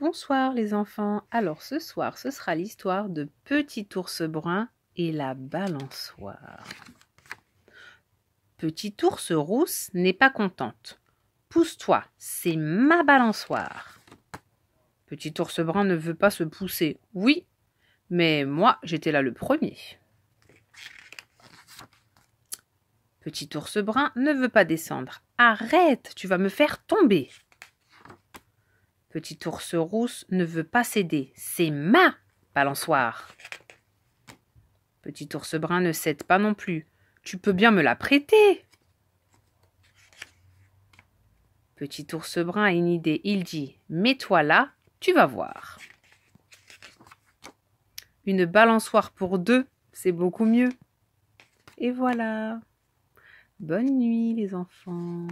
Bonsoir les enfants. Alors ce soir, ce sera l'histoire de Petit ours brun et la balançoire. Petit ours rousse n'est pas contente. Pousse-toi, c'est ma balançoire. Petit ours brun ne veut pas se pousser. Oui, mais moi j'étais là le premier. Petit ours brun ne veut pas descendre. Arrête, tu vas me faire tomber. Petit ours rousse ne veut pas céder. C'est ma balançoire. Petit ours brun ne cède pas non plus. Tu peux bien me la prêter. Petit ours brun a une idée. Il dit Mets-toi là, tu vas voir. Une balançoire pour deux, c'est beaucoup mieux. Et voilà. Bonne nuit les enfants.